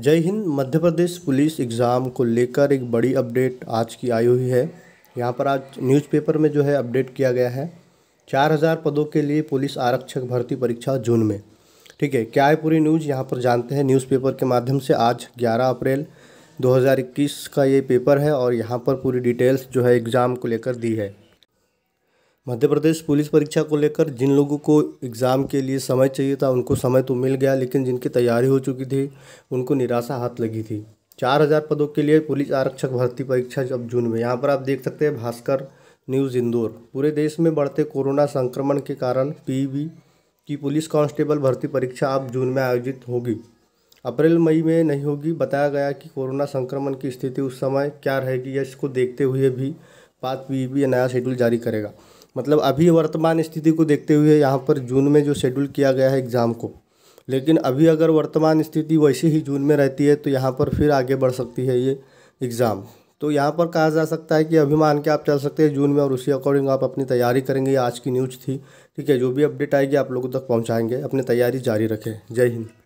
जय हिंद Madhya Pradesh police exam को लेकर एक बड़ी अपडेट आज की आई हुई है यहाँ पर आज न्यूज़पेपर में जो है अपडेट किया गया है चार हज़ार पदों के लिए पुलिस आरक्षक भर्ती परीक्षा जून में ठीक है क्या है पूरी न्यूज़ यहाँ पर जानते हैं न्यूज़पेपर के माध्यम से आज 11 अप्रैल 2021 का ये पेपर है और यहाँ पर पूरी डिटेल्स जो है एग्ज़ाम को लेकर दी है मध्य प्रदेश पुलिस परीक्षा को लेकर जिन लोगों को एग्ज़ाम के लिए समय चाहिए था उनको समय तो मिल गया लेकिन जिनकी तैयारी हो चुकी थी उनको निराशा हाथ लगी थी चार हज़ार पदों के लिए पुलिस आरक्षक भर्ती परीक्षा अब जून में यहाँ पर आप देख सकते हैं भास्कर न्यूज़ इंदौर पूरे देश में बढ़ते कोरोना संक्रमण के कारण पी की पुलिस कांस्टेबल भर्ती परीक्षा अब जून में आयोजित होगी अप्रैल मई में नहीं होगी बताया गया कि कोरोना संक्रमण की स्थिति उस समय क्या रहेगी इसको देखते हुए भी पाँच पी नया शेड्यूल जारी करेगा मतलब अभी वर्तमान स्थिति को देखते हुए यहाँ पर जून में जो शेड्यूल किया गया है एग्ज़ाम को लेकिन अभी अगर वर्तमान स्थिति वैसे ही जून में रहती है तो यहाँ पर फिर आगे बढ़ सकती है ये एग्ज़ाम तो यहाँ पर कहा जा सकता है कि अभिमान के आप चल सकते हैं जून में और उसी अकॉर्डिंग आप अपनी तैयारी करेंगे आज की न्यूज थी ठीक है जो भी अपडेट आएगी आप लोगों तक पहुँचाएंगे अपनी तैयारी जारी रखें जय हिंद